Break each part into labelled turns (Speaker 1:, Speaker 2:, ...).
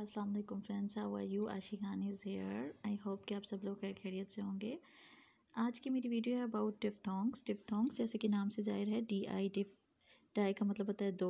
Speaker 1: अस्सलाम वालेकुम friends how are you Ashiqan is here I hope कि आप सब लोग खैर खैरियत से होंगे आज की मेरी वीडियो है अबाउट डिफ्थोंग्स थोंग्स जैसे कि नाम से जाहिर है डी आई डिफ डाई का मतलब होता है दो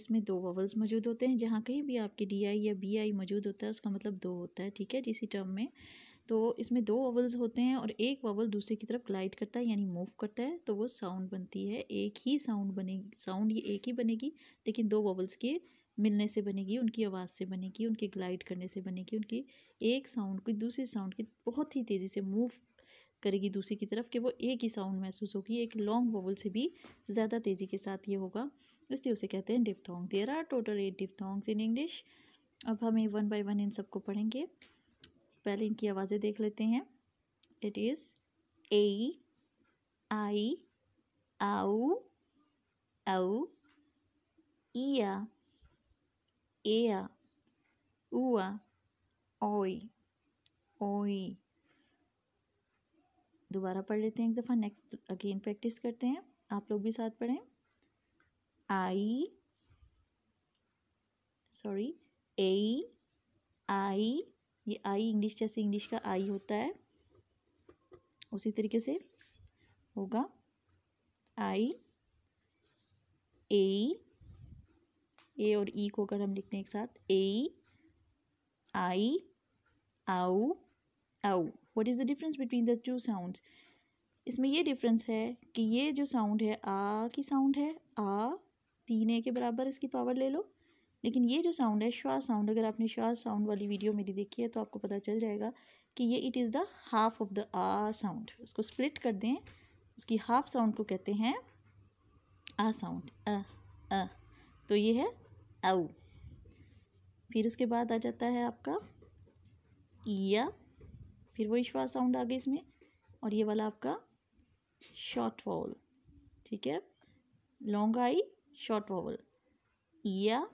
Speaker 1: इसमें दो ववल्स मौजूद होते हैं जहाँ कहीं भी आपके डी आई या बी आई मौजूद होता है उसका मतलब दो होता है ठीक है जिसी टर्म में तो इसमें दो ववल्स होते हैं और एक ववल दूसरे की तरफ ग्लाइड करता है यानी मूव करता है तो वो साउंड बनती है एक ही साउंड बनेगी साउंड ये एक ही बनेगी लेकिन दो ववल्स के मिलने से बनेगी उनकी आवाज़ से बनेगी उनके ग्लाइड करने से बनेगी उनकी एक साउंड की दूसरी साउंड की बहुत ही तेज़ी से मूव करेगी दूसरी की तरफ कि वो एक ही साउंड महसूस होगी एक लॉन्ग वोवल से भी ज़्यादा तेज़ी के साथ ये होगा इसलिए उसे कहते हैं thong there are total eight thongs in English अब हम वन बाय वन इन सबको पढ़ेंगे पहले इनकी आवाज़ें देख लेते हैं इट इज़ ए आई आऊ औ इया ea, ua, ओई ओई दोबारा पढ़ लेते हैं एक दफ़ा नेक्स्ट अगेन प्रैक्टिस करते हैं आप लोग भी साथ पढ़ें आई सॉरी ए आई ये आई इंग्लिश जैसे इंग्लिश का आई होता है उसी तरीके से होगा आई ए ए और ई e को अगर हम लिखते हैं एक साथ ए I ow ow what is the difference between the two sound इसमें ये डिफरेंस है कि ये जो साउंड है आ की साउंड है आ तीन ए के बराबर इसकी पावर ले लो लेकिन ये जो साउंड है श्वास साउंड अगर आपने श्वास साउंड वाली वीडियो मेरी देखी है तो आपको पता चल जाएगा कि ये it is the half of the ah sound उसको स्प्लिट कर दें उसकी हाफ साउंड को कहते हैं आ साउंड अ अ तो ये है औ फिर उसके बाद आ जाता है आपका या फिर वही श्वास साउंड आ गया इसमें और ये वाला आपका शॉर्ट वॉवल ठीक है लॉन्ग आई शॉर्ट वॉवल या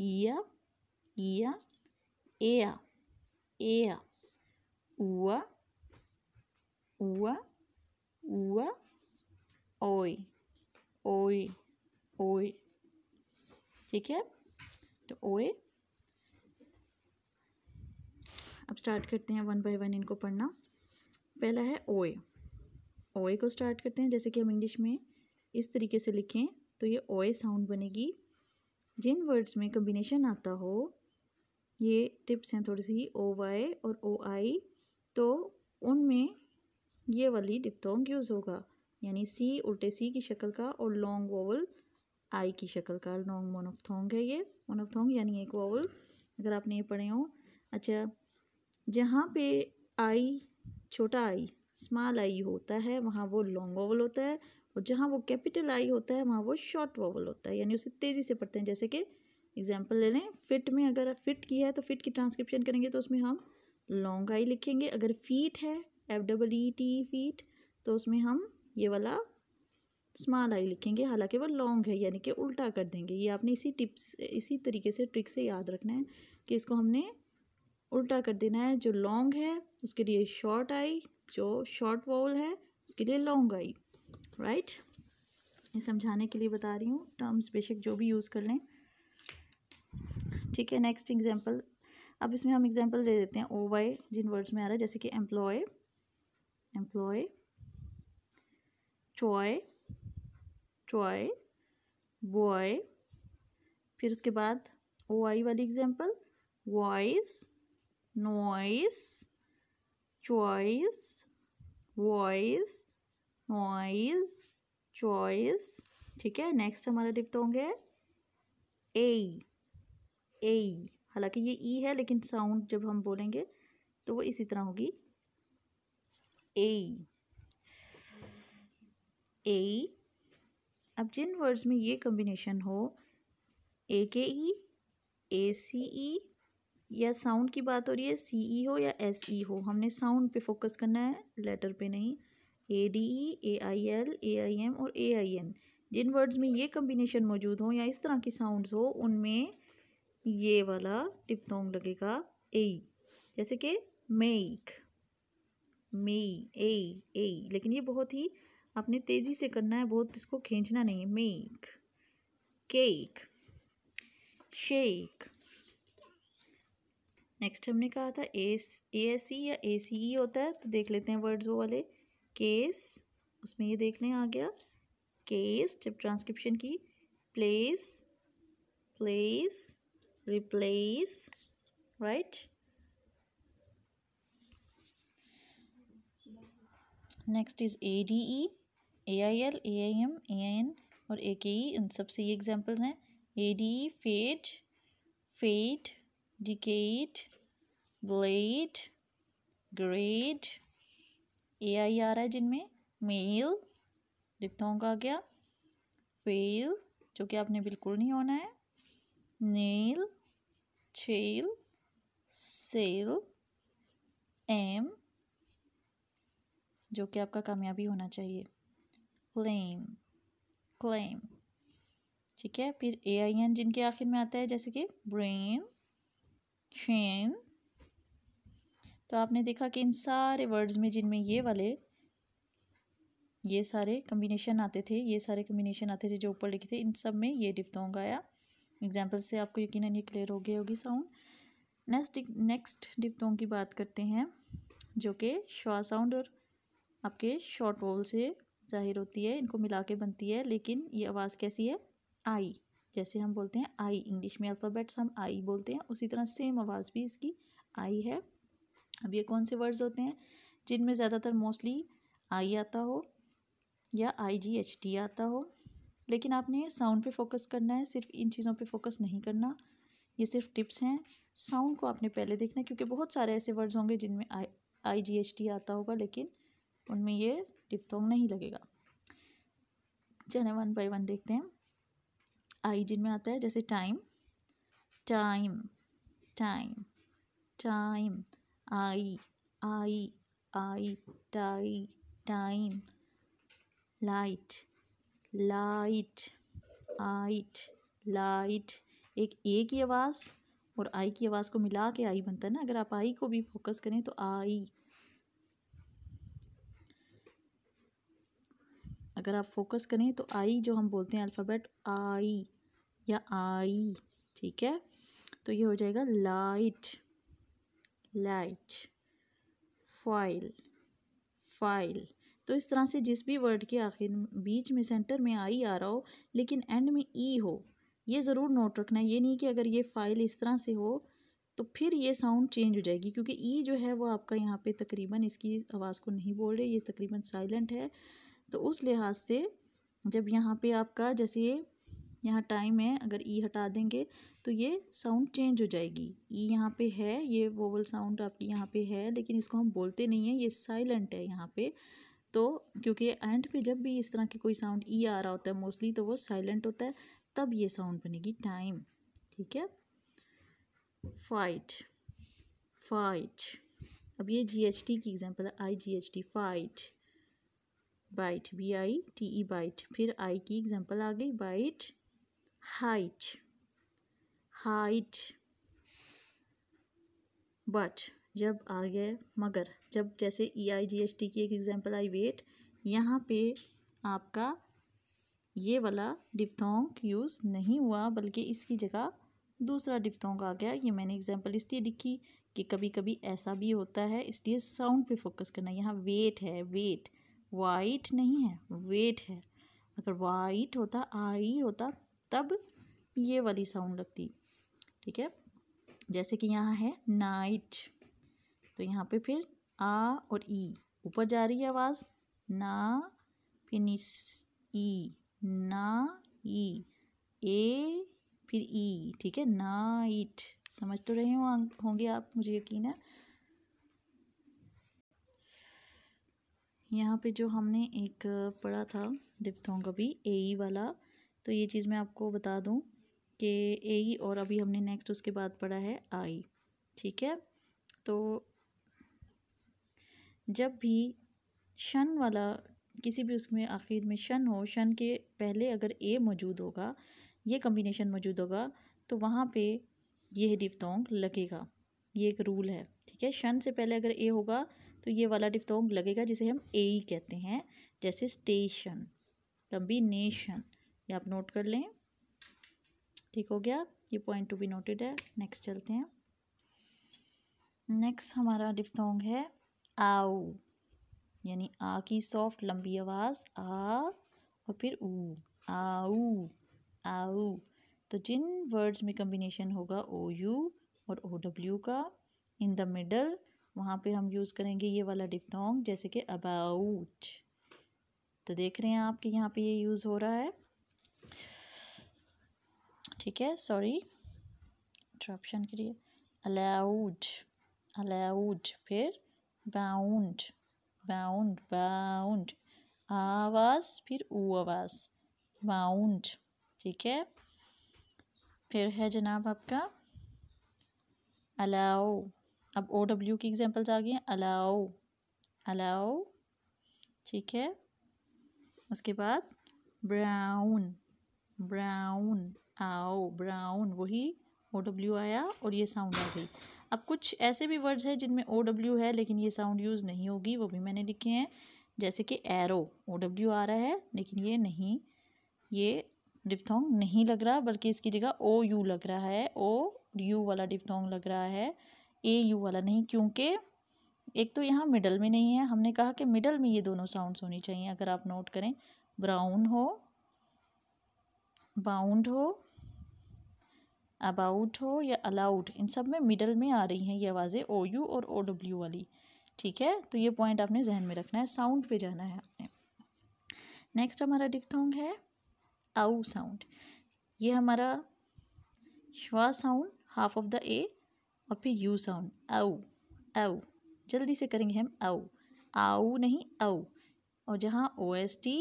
Speaker 1: या या ए या उआ उआ उआ ओय ओय ओय ठीक है तो ओए अब स्टार्ट करते हैं वन बाय वन इनको पढ़ना पहला है ओए ओए को स्टार्ट करते हैं जैसे कि हम इंग्लिश में इस तरीके से लिखें तो ये ओए साउंड बनेगी जिन वर्ड्स में कम्बिनेशन आता हो ये टिप्स हैं थोड़ी सी ओ वाई और ओ आई तो उनमें ये वाली डिप्थोंग यूज़ होगा यानी सी उल्टे सी की शक्ल का और लॉन्ग वोवल आई की शक्ल का लॉन्ग थोंग है ये ऑफ थोंग यानी एक वावल अगर आपने ये पढ़े हो अच्छा जहाँ पे आई छोटा आई स्मॉल आई होता है वहाँ वो लॉन्ग वावल होता है और जहाँ वो कैपिटल आई होता है वहाँ वो शॉर्ट वावल होता है यानी उसे तेज़ी से पढ़ते हैं जैसे कि एग्जाम्पल ले लें फिट में अगर फिट की है तो फिट की ट्रांसक्रिप्शन करेंगे तो उसमें हम लॉन्ग आई लिखेंगे अगर फीट है F double E T feet तो उसमें हम ये वाला स्मॉल आई लिखेंगे हालांकि वो लॉन्ग है यानी कि उल्टा कर देंगे ये आपने इसी टिप्स इसी तरीके से ट्रिक से याद रखना है कि इसको हमने उल्टा कर देना है जो लॉन्ग है उसके लिए शॉर्ट आई जो शॉर्ट वॉल है उसके लिए लॉन्ग आई राइट ये समझाने के लिए बता रही हूँ टर्म्स बेशक जो भी यूज़ कर लें ठीक है नेक्स्ट एग्जाम्पल अब इसमें हम एग्ज़ाम्पल दे देते हैं ओ वाई जिन वर्ड्स में आ रहा है जैसे कि employ employ toy toy boy फिर उसके बाद ओ आई वाली example voice noise choice voice noise choice ठीक है नेक्स्ट हमारे लिखते तो होंगे ए ए हालांकि ये ई e है लेकिन साउंड जब हम बोलेंगे तो वो इसी तरह होगी ए ए अब जिन वर्ड्स में ये कम्बिनेशन हो ए के ई ए सी ई या साउंड की बात हो रही है सी ई e हो या एस ई e हो हमने साउंड पे फोकस करना है लेटर पे नहीं A D E A I L A I M और A I N Jin words में ये कम्बिनेशन मौजूद हो या इस तरह की साउंड्स हो उनमें ये वाला टिपथोंग लगेगा ए जैसे कि मेक मे ए ए लेकिन ये बहुत ही आपने तेज़ी से करना है बहुत इसको खींचना नहीं है मेक केक शेक नेक्स्ट हमने कहा था एस ए एस ई या ए सी ई होता है तो देख लेते हैं वर्ड्स वो वाले केस उसमें ये देख लें आ गया केस जब ट्रांसक्रिप्शन की place place replace right next is A D E A I L A I M A I N और ए के ई उन सब से ये एग्जाम्पल्स हैं A D fate fate decade blade grade A I आ रहा है जिनमें मेल डिप्थोंग आ गया फेल जो कि आपने बिल्कुल नहीं होना है नेल छेल सेल एम जो कि आपका कामयाबी होना चाहिए क्लेम क्लेम ठीक है फिर ए आई एन जिनके आखिर में आता है जैसे कि ब्रेन शेन तो आपने देखा कि इन सारे वर्ड्स में जिनमें ये वाले ये सारे कम्बिनेशन आते थे ये सारे कम्बिनेशन आते थे जो ऊपर लिखे थे इन सब में ये डिफ्थोंग आया एग्जाम्पल से आपको यकीन ये क्लियर हो गया होगी साउंड नेक्स्ट नेक्स्ट डिफ्टों की बात करते हैं जो कि श्वा साउंड और आपके शॉर्ट वोल से ज़ाहिर होती है इनको मिला के बनती है लेकिन ये आवाज़ कैसी है आई जैसे हम बोलते हैं आई इंग्लिश में अल्फ़ाबेट्स हम आई बोलते हैं उसी तरह सेम आवाज़ भी इसकी आई है अब ये कौन से वर्ड्स होते हैं जिनमें ज़्यादातर मोस्टली आई आता हो या आई जी एच टी आता हो लेकिन आपने साउंड पे फोकस करना है सिर्फ इन चीज़ों पे फोकस नहीं करना ये सिर्फ टिप्स हैं साउंड को आपने पहले देखना क्योंकि बहुत सारे ऐसे वर्ड्स होंगे जिनमें आई आई जी एच टी आता होगा लेकिन उनमें ये डिफ्थोंग तो नहीं लगेगा चले वन बाई वन देखते हैं आई जिनमें आता है जैसे time time time time I I I tie time light light ight light एक ए की आवाज़ और आई की आवाज़ को मिला के आई बनता है ना अगर आप आई को भी फोकस करें तो आई अगर आप फोकस करें तो आई जो हम बोलते हैं अल्फ़ाबेट आई या आई ठीक है तो ये हो जाएगा लाइट लाइट फाइल फाइल तो इस तरह से जिस भी वर्ड के आखिर बीच में सेंटर में आई आ रहा हो लेकिन एंड में ई e हो ये ज़रूर नोट रखना है ये नहीं कि अगर ये फ़ाइल इस तरह से हो तो फिर ये साउंड चेंज हो जाएगी क्योंकि ई e जो है वो आपका यहाँ पे तकरीबन इसकी आवाज़ को नहीं बोल रही ये तकरीबन साइलेंट है तो उस लिहाज से जब यहाँ पे आपका जैसे ये यहाँ टाइम है अगर ई e हटा देंगे तो ये साउंड चेंज हो जाएगी ई e यहाँ पे है ये वोवल साउंड आपकी यहाँ पे है लेकिन इसको हम बोलते नहीं हैं ये साइलेंट है यहाँ पे तो क्योंकि एंड पे जब भी इस तरह की कोई साउंड ई e आ रहा होता है मोस्टली तो वो साइलेंट होता है तब ये साउंड बनेगी टाइम ठीक है फाइट फाइट अब ये जी एच टी की एग्जाम्पल है I G H T fight bite B I T E bite फिर आई की एग्जांपल आ गई बाइट हाइट हाइट बट जब आ गया मगर जब जैसे ई आई जी एस टी की एक एग्जांपल आई वेट यहाँ पे आपका ये वाला डिफ्थोंग यूज़ नहीं हुआ बल्कि इसकी जगह दूसरा डिफ्थोंग आ गया ये मैंने एग्जांपल इसलिए लिखी कि कभी कभी ऐसा भी होता है इसलिए साउंड पे फोकस करना यहाँ वेट है वेट वाइट नहीं है वेट है अगर वाइट होता आई होता तब ये वाली साउंड लगती ठीक है जैसे कि यहाँ है नाइट तो यहाँ पे फिर आ और ई e, ऊपर जा रही है आवाज़ ना फिर निस ई e, ना ई e, ए फिर ई ठीक है नाइट समझ तो रहे होंगे आप मुझे यकीन है यहाँ पे जो हमने एक पढ़ा था डिप्थोंग का भी ए e वाला तो ये चीज़ मैं आपको बता दूँ कि ए ई e और अभी हमने नेक्स्ट उसके बाद पढ़ा है आई ठीक है तो जब भी शन वाला किसी भी उसमें आखिर में शन हो शन के पहले अगर ए मौजूद होगा ये कम्बिनेशन मौजूद होगा तो वहाँ पे यह डिफ्तोंग लगेगा ये एक रूल है ठीक है शन से पहले अगर ए होगा तो ये वाला डिफ्तोंग लगेगा जिसे हम ए ई कहते हैं जैसे स्टेशन कम्बिनेशन ये आप नोट कर लें ठीक हो गया ये पॉइंट टू बी नोटेड है नेक्स्ट चलते हैं नेक्स्ट हमारा डिफ्तोंग है आउ यानी आ की सॉफ्ट लंबी आवाज़ आ और फिर ऊ आऊ आऊ तो जिन वर्ड्स में कम्बिनेशन होगा ओ यू और ओ डब्ल्यू का इन द मिडल वहाँ पे हम यूज़ करेंगे ये वाला डिफ्थोंग जैसे कि अबाउट तो देख रहे हैं आप कि यहाँ पे ये यूज़ हो रहा है ठीक है सॉरी इंटरप्शन के लिए अलाउड अलाउड फिर बाउंड बाउंड बाउंड आवाज़ फिर ऊ आवाज़ बाउंड ठीक है फिर है जनाब आपका अलाउ अब ओ डब्ल्यू की एग्जाम्पल्स आ गई हैं अलाओ अलाओ ठीक है उसके बाद ब्राउन ब्राउन आओ ब्राउन वही ओ डब्ल्यू आया और ये साउंड आ गई अब कुछ ऐसे भी वर्ड्स हैं जिनमें ओ डब्ल्यू है लेकिन ये साउंड यूज़ नहीं होगी वो भी मैंने लिखे हैं जैसे कि एरो ओ डब्ल्यू आ रहा है लेकिन ये नहीं ये डिफ्थोंग नहीं लग रहा बल्कि इसकी जगह ओ यू लग रहा है ओ यू वाला डिफ्थोंग लग रहा है ए यू वाला नहीं क्योंकि एक तो यहाँ मिडल में नहीं है हमने कहा कि मिडल में ये दोनों साउंड्स होनी चाहिए अगर आप नोट करें ब्राउन हो बाउंड हो अबाउट हो या अलाउड इन सब में मिडल में आ रही हैं ये आवाज़ें ओ यू और ओ डब्ल्यू वाली ठीक है तो ये पॉइंट आपने जहन में रखना है साउंड पे जाना है आपने नेक्स्ट हमारा डिफ्थोंग है आउ साउंड ये हमारा schwa sound half of the A और फिर यू साउंड औ औ जल्दी से करेंगे हम औ आउ नहीं औ और जहाँ O S T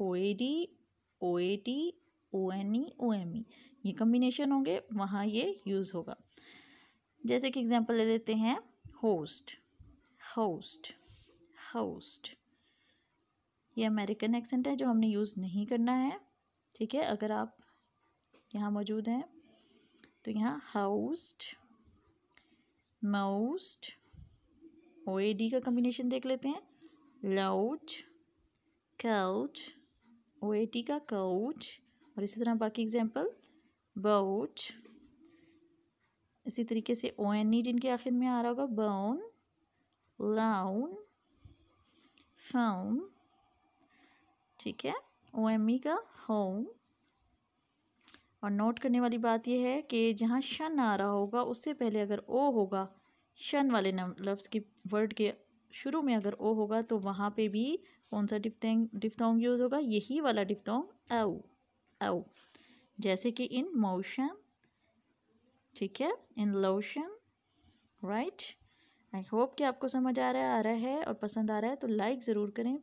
Speaker 1: O A D O A T O N E O M E ये कम्बिनेशन होंगे वहाँ ये यूज़ होगा जैसे कि एग्जांपल ले लेते हैं होस्ट होस्ट होस्ट ये अमेरिकन एक्सेंट है जो हमने यूज़ नहीं करना है ठीक है अगर आप यहाँ मौजूद हैं तो यहाँ host most O A D का कम्बिनेशन देख लेते हैं loud couch O A T का काउच और इसी तरह बाकी एग्जाम्पल बउच इसी तरीके से ओ एन ई जिनके आखिर में आ रहा होगा बाउन लाउन फाउन ठीक है ओ एम ई का होम और नोट करने वाली बात यह है कि जहाँ शन आ रहा होगा उससे पहले अगर ओ होगा शन वाले लफ्ज़ की वर्ड के शुरू में अगर ओ होगा तो वहाँ पे भी कौन सा डिफ्तेंग डिफ्तोंग यूज़ होगा यही वाला डिफ्तोंग ओ ओ जैसे कि इन मोशन ठीक है in lotion right I hope कि आपको समझ आ रहा है आ रहा है और पसंद आ रहा है तो लाइक ज़रूर करें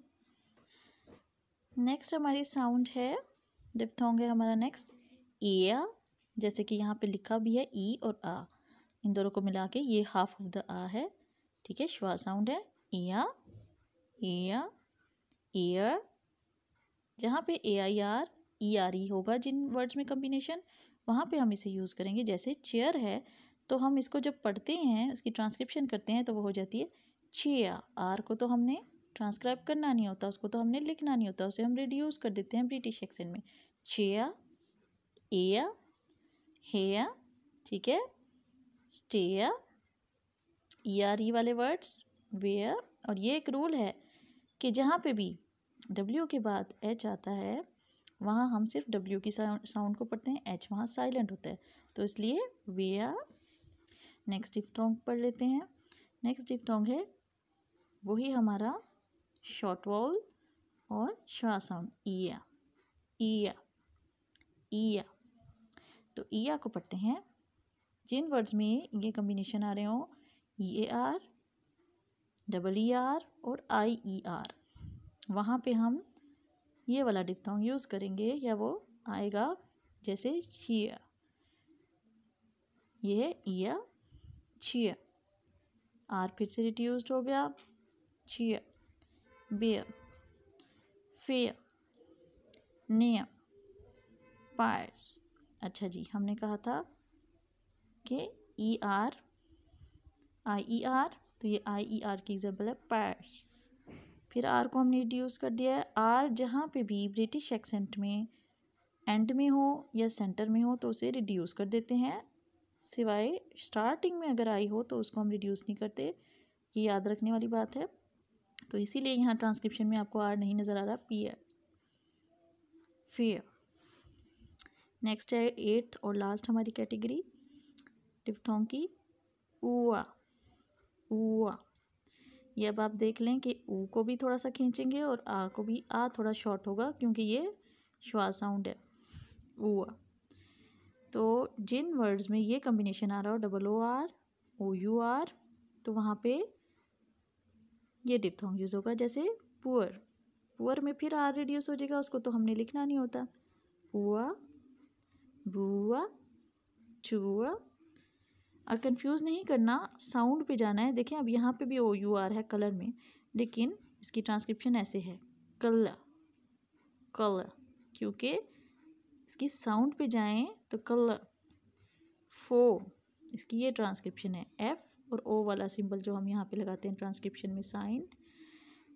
Speaker 1: नेक्स्ट हमारी साउंड है डिफ्तोंग है हमारा नेक्स्ट आ e जैसे कि यहाँ पे लिखा भी है ई e और आ इन दोनों को मिला के ये हाफ ऑफ द आ है ठीक है श्वा साउंड है ईया ईया ईयर जहाँ पे ए I R E R E होगा जिन वर्ड्स में कम्बिनेशन वहाँ पे हम इसे यूज़ करेंगे जैसे चेयर है तो हम इसको जब पढ़ते हैं उसकी ट्रांसक्रिप्शन करते हैं तो वो हो जाती है चिया आर को तो हमने ट्रांसक्राइब करना नहीं होता उसको तो हमने लिखना नहीं होता उसे हम रिड्यूस कर देते हैं ब्रिटिश एक्सेंट में चिया एयर हेयर ठीक है स्टेयर ईयर ई वाले वर्ड्स वेयर और ये एक रूल है कि जहाँ पे भी डब्ल्यू के बाद एच आता है वहाँ हम सिर्फ डब्ल्यू की साउंड को पढ़ते हैं एच वहाँ साइलेंट होता है तो इसलिए वेयर नेक्स्ट डिफ्टोंग पढ़ लेते हैं नेक्स्ट डिफ्टोंग है वही हमारा शॉर्ट वॉल और श्वा साउंड ईया ईया ईया तो ईया e को पढ़ते हैं जिन वर्ड्स में ये कम्बिनेशन आ रहे हो E A R double E R और आई ई आर वहाँ पे हम ये वाला डिफ्थोंग यूज़ करेंगे या वो आएगा जैसे छिया ये है ईया छिया आर फिर से रिड्यूस्ड हो गया छिया बेयर फेयर नियम पार्स अच्छा जी हमने कहा था कि ई आर आई ई आर तो ये आई ई आर की एग्जाम्पल है पैर्स फिर आर को हमने रिड्यूस कर दिया है आर जहाँ पे भी ब्रिटिश एक्सेंट में एंड में हो या सेंटर में हो तो उसे रिड्यूस कर देते हैं सिवाय स्टार्टिंग में अगर आई हो तो उसको हम रिड्यूस नहीं करते ये याद रखने वाली बात है तो इसीलिए यहाँ ट्रांसक्रिप्शन में आपको आर नहीं नज़र आ रहा पी आर फेयर नेक्स्ट है एट्थ और लास्ट हमारी कैटेगरी डिफ्थोंग की ऊआ ऊआ ये अब आप देख लें कि ऊ को भी थोड़ा सा खींचेंगे और आ को भी आ थोड़ा शॉर्ट होगा क्योंकि ये श्वा साउंड है ऊआ तो जिन वर्ड्स में ये कम्बिनेशन आ रहा हो double O R O U R तो वहाँ पे ये डिफ्थोंग यूज़ होगा जैसे पुअर पुअर में फिर आर रिड्यूस हो जाएगा उसको तो हमने लिखना नहीं होता पुआ बुआ चुआ और कंफ्यूज नहीं करना साउंड पे जाना है देखें अब यहाँ पे भी ओ यू आर है कलर में लेकिन इसकी ट्रांसक्रिप्शन ऐसे है कल कल क्योंकि इसकी साउंड पे जाएं तो कल फो इसकी ये ट्रांसक्रिप्शन है एफ़ और ओ वाला सिंबल जो हम यहाँ पे लगाते हैं ट्रांसक्रिप्शन में साइन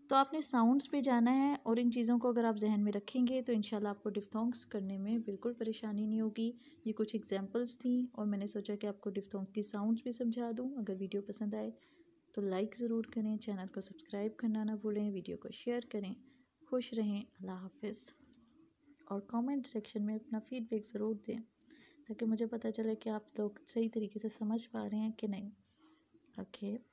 Speaker 1: तो आपने साउंड्स पे जाना है और इन चीज़ों को अगर आप जहन में रखेंगे तो इन आपको डिफ्थोंग्स करने में बिल्कुल परेशानी नहीं होगी ये कुछ एग्जाम्पल्स थी और मैंने सोचा कि आपको डिफ्थोंग्स की साउंड्स भी समझा दूँ अगर वीडियो पसंद आए तो लाइक ज़रूर करें चैनल को सब्सक्राइब करना ना भूलें वीडियो को शेयर करें खुश रहें अल्लाह हाफिज़ और कॉमेंट सेक्शन में अपना फ़ीडबैक ज़रूर दें ताकि मुझे पता चले कि आप लोग सही तरीके से समझ पा रहे हैं कि नहीं ओके okay.